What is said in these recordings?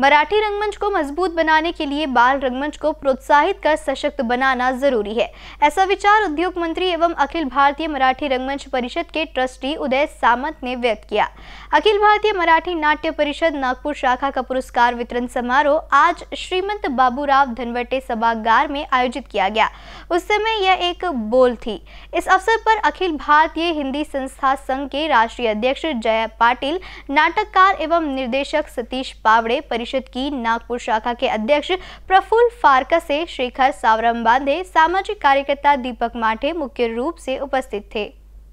मराठी रंगमंच को मजबूत बनाने के लिए बाल रंगमंच को प्रोत्साहित कर सशक्त बनाना जरूरी है ऐसा विचार उद्योग मंत्री एवं अखिल भारतीय मराठी रंगमंच परिषद के ट्रस्टी उदय सामंत ने व्यक्त किया अखिल भारतीय मराठी नाट्य परिषद नागपुर शाखा का पुरस्कार वितरण समारोह आज श्रीमंत बाबूराव धनवटे सभागार में आयोजित किया गया उस समय यह एक बोल थी इस अवसर पर अखिल भारतीय हिंदी संस्था संघ के राष्ट्रीय अध्यक्ष जया पाटिल नाटककार एवं निर्देशक सतीश पावड़े परिषद परिषद की नागपुर शाखा के अध्यक्ष फारका फारकसे शेखर सावरम बांधे सामाजिक कार्यकर्ता दीपक माठे मुख्य रूप से उपस्थित थे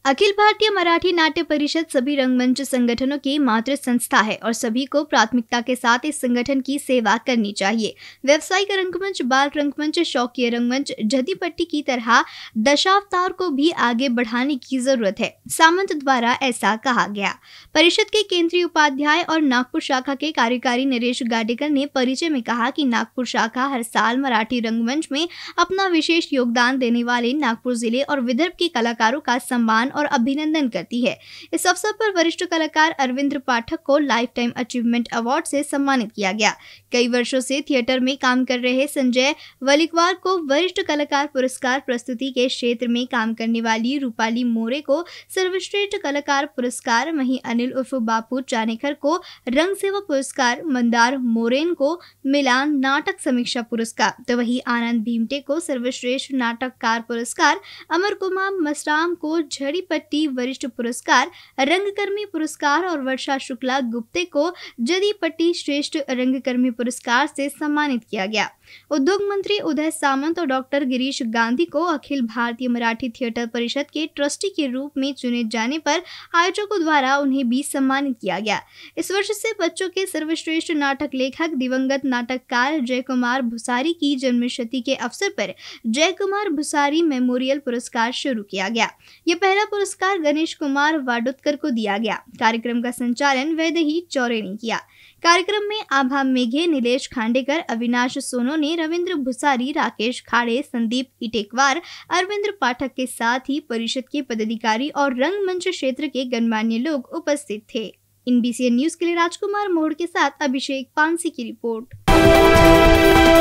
अखिल भारतीय मराठी नाट्य परिषद सभी रंगमंच संगठनों की मात्र संस्था है और सभी को प्राथमिकता के साथ इस संगठन की सेवा करनी चाहिए व्यवसायिक रंगमंच बाल रंगमंच शौकीय रंगमंच जदीपट्टी की तरह दशावतार को भी आगे बढ़ाने की जरूरत है सामंत द्वारा ऐसा कहा गया परिषद के केंद्रीय उपाध्याय और नागपुर शाखा के कार्यकारी नरेश गाडेकर ने परिचय में कहा की नागपुर शाखा हर साल मराठी रंगमंच में अपना विशेष योगदान देने वाले नागपुर जिले और विदर्भ के कलाकारों का सम्मान और अभिनंदन करती है इस अवसर पर वरिष्ठ कलाकार अरविंद पाठक को लाइफ टाइम अचीवमेंट अवार्ड से सम्मानित किया गया कई वर्षों से थिएटर में काम कर रहे संजय वलिकवार को वरिष्ठ कलाकार पुरस्कार प्रस्तुति के क्षेत्र में काम करने वाली रूपाली मोरे को सर्वश्रेष्ठ कलाकार पुरस्कार वहीं अनिल उर्फ बापू चानेखर को रंग सेवा पुरस्कार मंदार मोरेन को मिलान नाटक समीक्षा पुरस्कार तो वही आनंद भीमटे को सर्वश्रेष्ठ नाटककार पुरस्कार अमर कुमार मसराम को झड़ी पट्टी वरिष्ठ पुरस्कार रंगकर्मी पुरस्कार और वर्षा शुक्ला गुप्ते को जदी पट्टी श्रेष्ठ रंगकर्मी पुरस्कार से सम्मानित किया गया उद्योग मंत्री उदय सामंत और डॉक्टर गिरीश गांधी को अखिल भारतीय मराठी थिएटर परिषद के ट्रस्टी के रूप में चुने जाने पर आयोजकों द्वारा उन्हें भी सम्मानित किया गया इस वर्ष से बच्चों के सर्वश्रेष्ठ नाटक लेखक दिवंगत नाटककार जय कुमार भुसारी की जन्मशती के अवसर पर जय कुमार भुसारी मेमोरियल पुरस्कार शुरू किया गया यह पहला पुरस्कार गणेश कुमार वाडोदकर को दिया गया कार्यक्रम का संचालन ही चौरे ने किया कार्यक्रम में आभा मेघे नीलेष खांडेकर अविनाश सोनो ने रविंद्र भुसारी राकेश खाड़े संदीप इटेकवार अरविंद पाठक के साथ ही परिषद के पदाधिकारी और रंगमंच क्षेत्र के गणमान्य लोग उपस्थित थे इन बीसीएन न्यूज के लिए राजकुमार मोड़ के साथ अभिषेक पानसी की रिपोर्ट